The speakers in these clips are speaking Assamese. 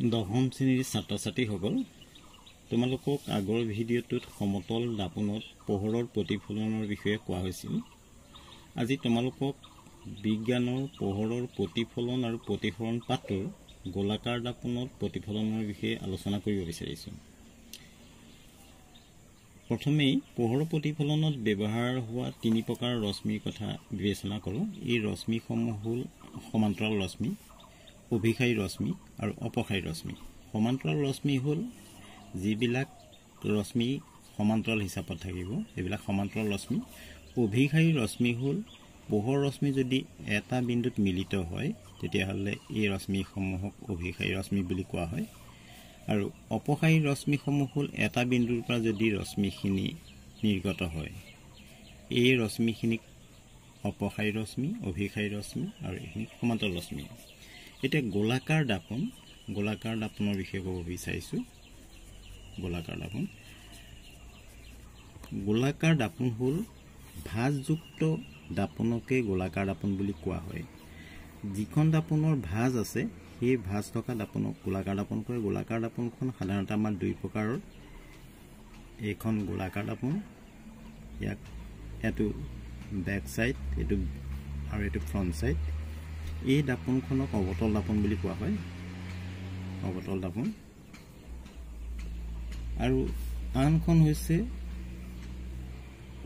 দশম শ্ৰেণীৰ ছাত্ৰ ছাত্ৰীসকল তোমালোকক আগৰ ভিডিঅ'টোত সমতল দাপোনত পোহৰৰ প্ৰতিফলনৰ বিষয়ে কোৱা হৈছিল আজি তোমালোকক বিজ্ঞানৰ পোহৰৰ প্ৰতিফলন আৰু প্ৰতিফলন পাত্ৰৰ গোলাকাৰ দাপোনত প্ৰতিফলনৰ বিষয়ে আলোচনা কৰিব বিচাৰিছোঁ প্ৰথমেই পোহৰৰ প্ৰতিফলনত ব্যৱহাৰ হোৱা তিনি প্ৰকাৰৰ ৰশ্মিৰ কথা বিবেচনা কৰোঁ এই ৰশ্মিসমূহ হ'ল সমান্তৰাল ৰশ্মি অভিসায়ী ৰশ্মি আৰু অপসাৰী ৰশ্মি সমান্তৰাল ৰশ্মি হ'ল যিবিলাক ৰশ্মি সমান্তৰাল হিচাপত থাকিব সেইবিলাক সমান্তৰাল ৰশ্মি অভিসায়ী ৰশ্মি হ'ল পোহৰ ৰশ্মি যদি এটা বিন্দুত মিলিত হয় তেতিয়াহ'লে এই ৰশ্মিসমূহক অভিসায়ী ৰশ্মি বুলি কোৱা হয় আৰু অপসাৰী ৰশ্মিসমূহ হ'ল এটা বিন্দুৰ পৰা যদি ৰশ্মিখিনি নিৰ্গত হয় এই ৰশ্মিখিনিক অপসাৰী ৰশ্মি অভিসায়ী ৰশ্মি আৰু এইখিনি সমান্তৰাল ৰশ্মি এতিয়া গোলাকাৰ দাপোন গোলাকাৰ দাপোনৰ বিষয়ে ক'ব বিচাৰিছোঁ গোলাকাৰ দাপোন গোলাকাৰ দাপোন হ'ল ভাঁজযুক্ত দাপোনকে গোলাকাৰ দাপোন বুলি কোৱা হয় যিখন দাপোনৰ ভাঁজ আছে সেই ভাঁজ থকা দাপোনক গোলাকাৰ দাপন কৰে গোলাকাৰ দাপোনখন সাধাৰণতে আমাৰ দুই প্ৰকাৰৰ এইখন গোলাকাৰ দাপোন ইয়াক এইটো বেক চাইড এইটো আৰু এইটো ফ্ৰণ্ট চাইড এই দাপোনখনক অবতল দাপোন বুলি কোৱা হয় অবতল দাপোন আৰু আনখন হৈছে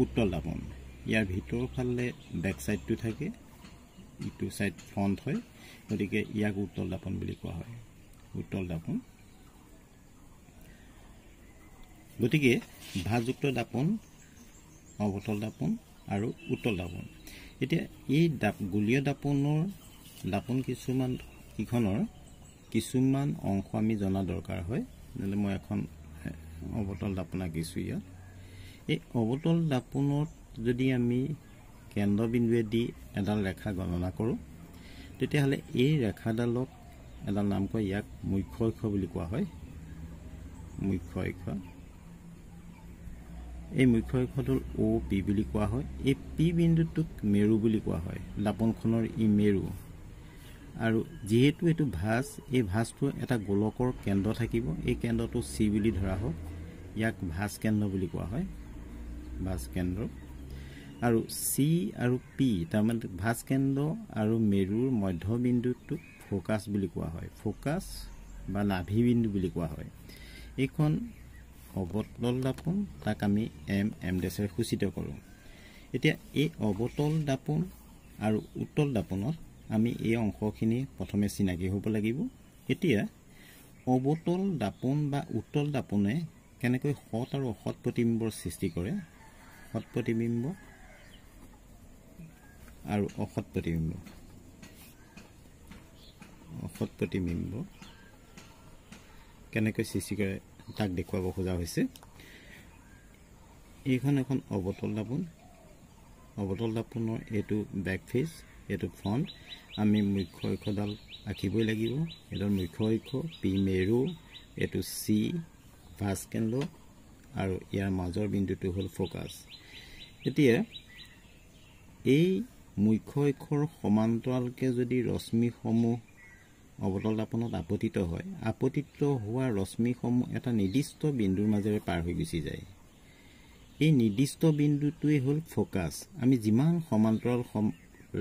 উত্তল দাপোন ইয়াৰ ভিতৰৰ ফালে বেক চাইডটো থাকে ইটো চাইড ফ্ৰণ্ট হয় গতিকে ইয়াক উত্তল দাপোন বুলি কোৱা হয় উত্তল দাপোন গতিকে ভাজযুক্ত দাপোন অবতল দাপোন আৰু উত্তল দাপোন এতিয়া এই দাপ গুলীয় দাপোনৰ দাপোন কিছুমান কিখনৰ কিছুমান অংশ আমি জনা দৰকাৰ হয় যেনে মই এখন অৱতল দাপোন আঁকিছোঁ ইয়াত এই অৱতল দাপোনত যদি আমি কেন্দ্ৰবিন্দুৱে দি এডাল ৰেখা গণনা কৰোঁ তেতিয়াহ'লে এই ৰেখাডালক এডাল নাম কয় ইয়াক মুখ্য অক্ষ বুলি কোৱা হয় মুখ্য অক্ষ এই মুখ্য অক্ষটোল অ' পি বুলি কোৱা হয় এই পি বিন্দুটোক মেৰু বুলি কোৱা হয় দাপোনখনৰ ই মেৰু আৰু যিহেতু এইটো ভাঁজ এই ভাঁজটো এটা গোলকৰ কেন্দ্ৰ থাকিব এই কেন্দ্ৰটো চি বুলি ধৰা হওক ইয়াক ভাঁজ কেন্দ্ৰ বুলি কোৱা হয় ভাঁজ কেন্দ্ৰ আৰু চি আৰু পি তাৰমানে ভাঁজ কেন্দ্ৰ আৰু মেৰুৰ মধ্যবিন্দুটোক ফ'কাছ বুলি কোৱা হয় ফ'কাছ বা বিন্দু বুলি কোৱা হয় এইখন অৱতল দাপোন তাক আমি এম এম ডেছেৰে সূচিত কৰোঁ এতিয়া এই অৱতল দাপোন আৰু উত্তল দাপোনত আমি এই অংশখিনি প্ৰথমে চিনাকি হ'ব লাগিব এতিয়া অবতল দাপোন বা উতল দাপোনে কেনেকৈ সৎ আৰু অসৎ প্ৰতিবিম্বৰ সৃষ্টি কৰে সৎ প্ৰতিবিম্ব আৰু অসৎ প্ৰতিবিম্ব অসৎ প্ৰতিবিম্ব কেনেকৈ সৃষ্টি কৰে তাক দেখুৱাব খোজা হৈছে এইখন এখন অবতল দাপোন অবতল দাপোনৰ এইটো বেক ফেজ এইটো ফ্ৰণ্ট আমি মুখ্য অক্ষডাল আঁকিবই লাগিব এইডাল মুখ্য অক্ষ পি মেৰু এইটো চি ফাৰ্ষ্ট কেন্দ্ৰ আৰু ইয়াৰ মাজৰ বিন্দুটো হ'ল ফ'কাছ এতিয়া এই মুখ্য অক্ষৰ সমান্তৰালকৈ যদি ৰশ্মিসমূহ অৱতলাপনত আপতিত হয় আপতিত হোৱা ৰশ্মিসমূহ এটা নিৰ্দিষ্ট বিন্দুৰ মাজেৰে পাৰ হৈ গুচি যায় এই নিৰ্দিষ্ট বিন্দুটোৱেই হ'ল ফ'কাছ আমি যিমান সমান্তৰাল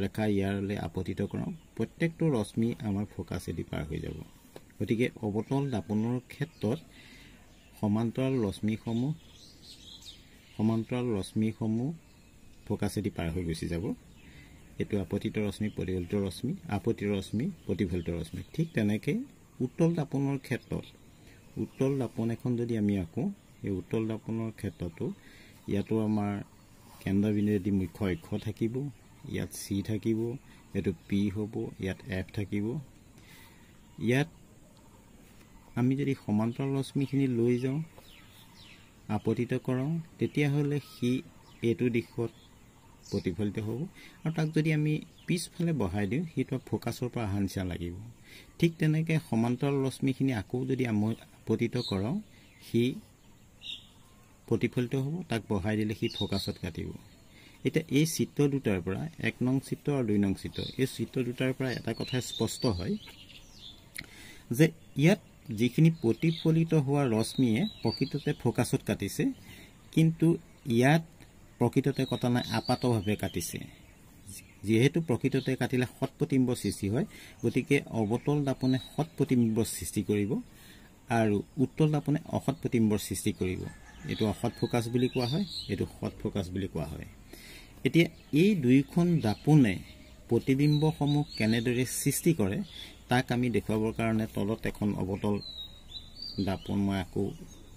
ৰেখা ইয়ালৈ আপতিত কৰাওঁ প্ৰত্যেকটো ৰশ্মি আমাৰ ফ'কাছেদি পাৰ হৈ যাব গতিকে অৱতল দাপোনৰ ক্ষেত্ৰত সমান্তৰাল ৰশ্মিসমূহ সমান্তৰাল ৰশ্মিসমূহ ফ'কাছেদি পাৰ হৈ গুচি যাব এইটো আপতিত ৰশ্মি প্ৰতিফলিত ৰশ্মি আপতিত ৰশ্মি প্ৰতিফলিত ৰশ্মি ঠিক তেনেকৈ উত্তল দাপোনৰ ক্ষেত্ৰত উত্তল দাপোন এখন যদি আমি আঁকোঁ এই উত্তল দাপোনৰ ক্ষেত্ৰতো ইয়াতো আমাৰ কেন্দ্ৰবিন্দু এটি মুখ্য অক্ষ থাকিব ইয়াত চি থাকিব এইটো পি হ'ব ইয়াত এফ থাকিব ইয়াত আমি যদি সমান্তৰাল লশ্মীখিনি লৈ যাওঁ আপতিত কৰাওঁ তেতিয়াহ'লে সি এইটো দিশত প্ৰতিফলিত হ'ব আৰু তাক যদি আমি পিছফালে বহাই দিওঁ সেইটো ফ'কাছৰ পৰা অহা নিচিনা লাগিব ঠিক তেনেকৈ সমান্তৰ লশ্মীখিনি আকৌ যদি মই আপতিত কৰাওঁ সি প্ৰতিফলিত হ'ব তাক বহাই দিলে সি ফ'কাছত কাটিব এতিয়া এই চিত্ৰ দুটাৰ পৰা এক নং চিত্ৰ আৰু দুই নং চিত্ৰ এই চিত্ৰ দুটাৰ পৰা এটা কথা স্পষ্ট হয় যে ইয়াত যিখিনি প্ৰতিফলিত হোৱা ৰশ্মিয়ে প্ৰকৃততে ফ'কাছত কাটিছে কিন্তু ইয়াত প্ৰকৃততে কটা নাই আপাতভাৱে কাটিছে যিহেতু প্ৰকৃততে কাটিলে সৎ সৎপ্ৰতিম্ব সৃষ্টি হয় গতিকে অৱতল দাপনে সৎ সৎপ্ৰতিম্ব সৃষ্টি কৰিব আৰু উত্তল দাপনে অসৎ প্ৰতিম্বৰ সৃষ্টি কৰিব এইটো অসৎ ফ'কাছ বুলি কোৱা হয় এইটো সৎ ফ'কাছ বুলি কোৱা হয় এতিয়া এই দুইখন দাপোনে প্ৰতিবিম্বসমূহ কেনেদৰে সৃষ্টি কৰে তাক আমি দেখুৱাবৰ কাৰণে তলত এখন অৱতল দাপোন মই আকৌ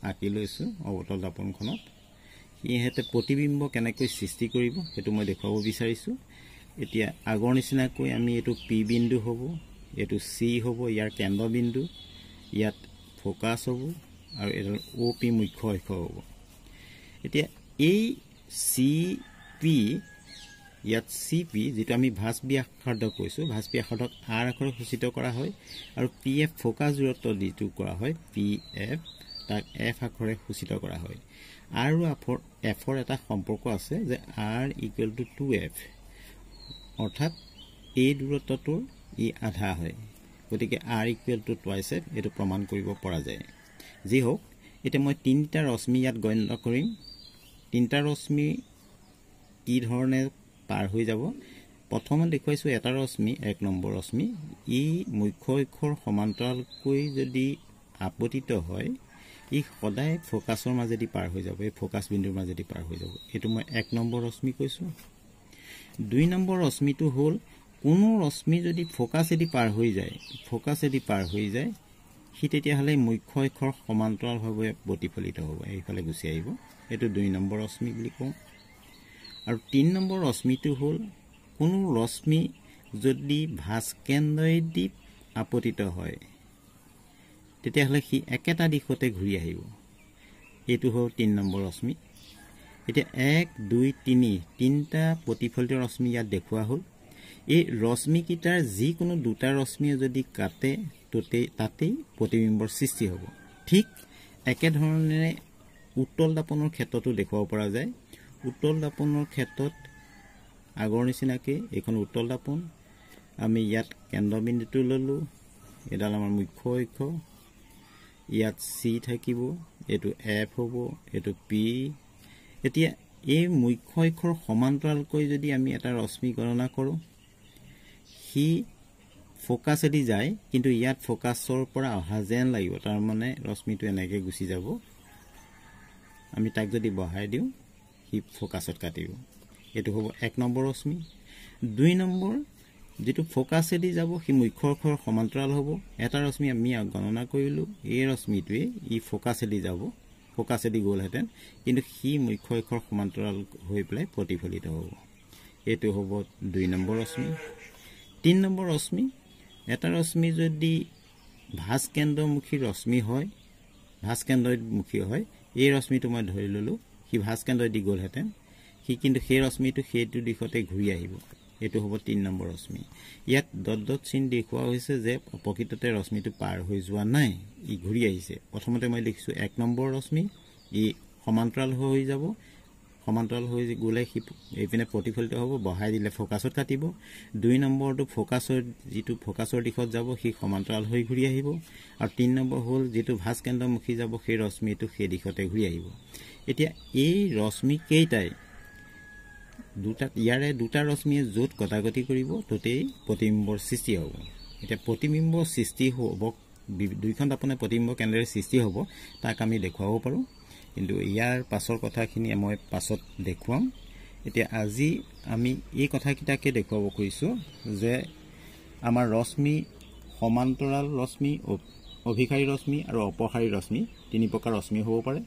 আঁকি লৈছোঁ অৱতল দাপোনখনত সিহঁতে প্ৰতিবিম্ব কেনেকৈ সৃষ্টি কৰিব সেইটো মই দেখুৱাব বিচাৰিছোঁ এতিয়া আগৰ নিচিনাকৈ আমি এইটো পি বিন্দু হ'ব এইটো চি হ'ব ইয়াৰ কেন্দ্ৰবিন্দু ইয়াত ফ'কাছ হ'ব আৰু এইডাল অ' পি মুখ্য অক্ষ হ'ব এতিয়া এই চি পি ইয়াত চি পি যিটো আমি ভাঁজ ব্যাসাৰ্ধ কৈছোঁ ভাঁজ ব্যাসাৰ্ধক আৰ আখৰে সূচিত কৰা হয় আৰু পি এফ ফ'কাছ দূৰত্ব যিটো কৰা হয় পি এফ তাক এফ আখৰে সূচিত কৰা হয় আৰু আফৰ এফৰ এটা সম্পৰ্ক আছে যে R equal to two F অৰ্থাৎ এই দূৰত্বটোৰ ই আধা হয় গতিকে R equal to twice F এইটো প্ৰমাণ কৰিব পৰা যায় যি হওক এতিয়া মই তিনিটা ৰশ্মি ইয়াত গণ্য কৰিম তিনিটা ৰশ্মিৰ কি ধৰণে পাৰ হৈ যাব প্ৰথমে দেখুৱাইছোঁ এটা ৰশ্মি এক নম্বৰ ৰশ্মি ই মুখ্য অক্ষৰ সমান্তৰালকৈ যদি আপতিত হয় ই সদায় ফ'কাছৰ মাজেদি পাৰ হৈ যাব এই ফ'কাছ বিন্দুৰ মাজেদি পাৰ হৈ যাব এইটো মই এক নম্বৰ ৰশ্মি কৈছোঁ দুই নম্বৰ ৰশ্মিটো হ'ল কোনো ৰশ্মি যদি ফ'কাছেদি পাৰ হৈ যায় ফ'কাছেদি পাৰ হৈ যায় সি তেতিয়াহ'লে মুখ্য অক্ষৰ সমান্তৰালভাৱে প্ৰতিফলিত হ'ব এইফালে গুচি আহিব এইটো দুই নম্বৰ ৰশ্মি বুলি কওঁ আৰু তিনি নম্বৰ ৰশ্মিটো হ'ল কোনো ৰশ্মি যদি ভাস্কেন্দ্ৰয়েদি আপতিত হয় তেতিয়াহ'লে সি একেটা দিশতে ঘূৰি আহিব এইটো হ'ল তিনি নম্বৰ ৰশ্মি এতিয়া এক দুই তিনি তিনিটা প্ৰতিফলিত ৰশ্মি ইয়াত দেখুওৱা হ'ল এই ৰশ্মিকেইটাৰ যিকোনো দুটা ৰশ্মিয়ে যদি কাটে ত'তেই তাতেই প্ৰতিবিম্বৰ সৃষ্টি হ'ব ঠিক একেধৰণেৰে উত্তল দাপনৰ ক্ষেত্ৰতো দেখুৱাব পৰা যায় উতল দাপোনৰ ক্ষেত্ৰত আগৰ নিচিনাকৈ এইখন উতল দাপোন আমি ইয়াত কেন্দ্ৰবিন্দুটো ললোঁ এডাল আমাৰ মুখ্য অক্ষ ইয়াত চি থাকিব এইটো এফ হ'ব এইটো পি এতিয়া এই মুখ্য অক্ষৰ সমান্তৰালকৈ যদি আমি এটা ৰশ্মি গণনা কৰোঁ সি ফ'কাছেদি যায় কিন্তু ইয়াত ফ'কাছৰ পৰা অহা যেন লাগিব তাৰমানে ৰশ্মিটো এনেকৈ গুচি যাব আমি তাক যদি বহাই দিওঁ ই ফোকাসত কাটিব এইটো হ'ব এক নম্বৰ ৰশ্মি দুই নম্বৰ যিটো ফোকাছেদি যাব সি মুখ্য অক্ষৰ সমান্তৰাল হ'ব এটা ৰশ্মি আমি গণনা কৰিলোঁ এই ৰশ্মিটোৱে ই ফোকাছেদি যাব ফোকাছেদি গ'লহেঁতেন কিন্তু সি মুখ্য অক্ষৰ সমান্তৰাল হৈ পেলাই প্ৰতিফলিত হ'ব এইটো হ'ব দুই নম্বৰ ৰশ্মি তিনি নম্বৰ ৰশ্মি এটা ৰশ্মি যদি ভাজকেন্দ্ৰমুখী ৰশ্মি হয় ভাজকেন্দ্ৰমুখী হয় এই ৰশ্মিটো মই ধৰি ল'লোঁ সি সিভাস দি গ'লহেঁতেন সি কিন্তু সেই ৰশ্মিটো সেইটো দিশতে ঘূৰি আহিব এইটো হ'ব তিনি নম্বৰ ৰশ্মি ইয়াত দত দত চিন দেখুওৱা হৈছে যে প্ৰকৃততে ৰশ্মিটো পাৰ হৈ যোৱা নাই ই ঘূৰি আহিছে প্ৰথমতে মই লিখিছোঁ এক নম্বৰ ৰশ্মি ই সমান্তৰাল হৈ যাব সমান্তৰাল হৈ গ'লে সি এইপিনে প্ৰতিফলিত হ'ব বহাই দিলে ফ'কাছত কাটিব দুই নম্বৰটো ফ'কাছৰ যিটো ফ'কাছৰ দিশত যাব সি সমান্তৰাল হৈ ঘূৰি আহিব আৰু তিনি নম্বৰ হ'ল যিটো ভাস্কেন্দ্ৰমুখী যাব সেই ৰশ্মিটো সেই দিশতে ঘূৰি আহিব এতিয়া এই ৰশ্মিকেইটাই দুটা ইয়াৰে দুটা ৰশ্মিয়ে য'ত গতাগতি কৰিব ত'তেই প্ৰতিবিম্বৰ সৃষ্টি হ'ব এতিয়া প্ৰতিবিম্ব সৃষ্টি হ'ব দুইখন আপুনি প্ৰতিবিম্ব কেনেদৰে সৃষ্টি হ'ব তাক আমি দেখুৱাব পাৰোঁ কিন্তু ইয়াৰ পাছৰ কথাখিনি মই পাছত দেখুৱাম এতিয়া আজি আমি এই কথাকেইটাকে দেখুৱাব খুজিছোঁ যে আমাৰ ৰশ্মি সমান্তৰাল ৰশ্মি অভিসাৰী ৰশ্মি আৰু অপসাৰী ৰশ্মি তিনি প্ৰকাৰ ৰশ্মি হ'ব পাৰে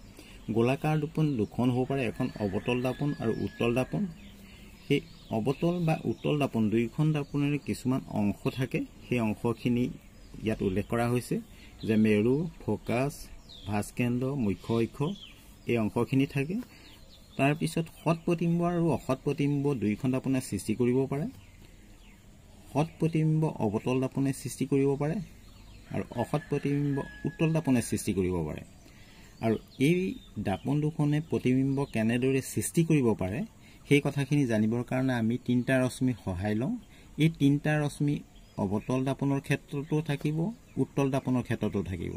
গোলাকাৰ দোপোন দুখন হ'ব পাৰে এখন অৱতল দাপোন আৰু উত্তল দাপোন সেই অৱতল বা উত্তল দাপোন দুয়োখন দাপোনেৰে কিছুমান অংশ থাকে সেই অংশখিনি ইয়াত উল্লেখ কৰা হৈছে যে মেৰু ফকাচ ভাস্কেন্দ্ৰ মুখ্য অক্ষ এই অংশখিনি থাকে তাৰপিছত প্ৰতিম্ব আৰু অসৎ প্ৰতিম্ব দুয়োখন দাপোনে সৃষ্টি কৰিব পাৰে সৎ প্ৰতিম্ব অৱতল দাপোনে সৃষ্টি কৰিব পাৰে আৰু অসৎ প্ৰতিম্ব উত্তল দাপোনে সৃষ্টি কৰিব পাৰে আৰু এই দাপন দুখনে প্ৰতিবিম্ব কেনেদৰে সৃষ্টি কৰিব পাৰে সেই কথাখিনি জানিবৰ কাৰণে আমি তিনিটা ৰশ্মি সহায় লওঁ এই তিনিটা ৰশ্মি অৱতল দাপোনৰ ক্ষেত্ৰতো থাকিব উত্তল দাপোনৰ ক্ষেত্ৰতো থাকিব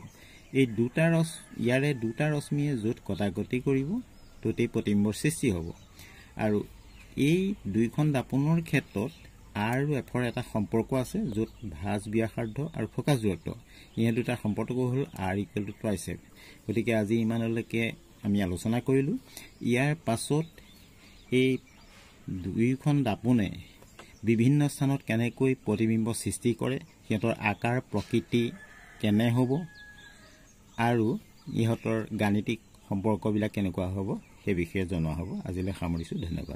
এই দুটা ৰশ্ ইয়াৰে দুটা ৰশ্মিয়ে য'ত কটাকটি কৰিব ত'তেই প্ৰতিম্বৰ সৃষ্টি হ'ব আৰু এই দুইখন দাপোনৰ ক্ষেত্ৰত আৰ আৰু এফৰ এটা সম্পৰ্ক আছে য'ত ভাজ ব্যাসাৰ্ধ আৰু ফকাছ দূৰত্ব ইহঁত দুটাৰ সম্পৰ্ক হ'ল R equal to twice F গতিকে আজি ইমানলৈকে আমি আলোচনা কৰিলোঁ ইয়াৰ পাছত এই দুয়োখন দাপোনে বিভিন্ন স্থানত কেনেকৈ প্ৰতিবিম্ব সৃষ্টি কৰে সিহঁতৰ আকাৰ প্ৰকৃতি কেনে হ'ব আৰু ইহঁতৰ গাণিতিক সম্পৰ্কবিলাক কেনেকুৱা হ'ব সেই বিষয়ে জনোৱা হ'ব আজিলৈ সামৰিছোঁ ধন্যবাদ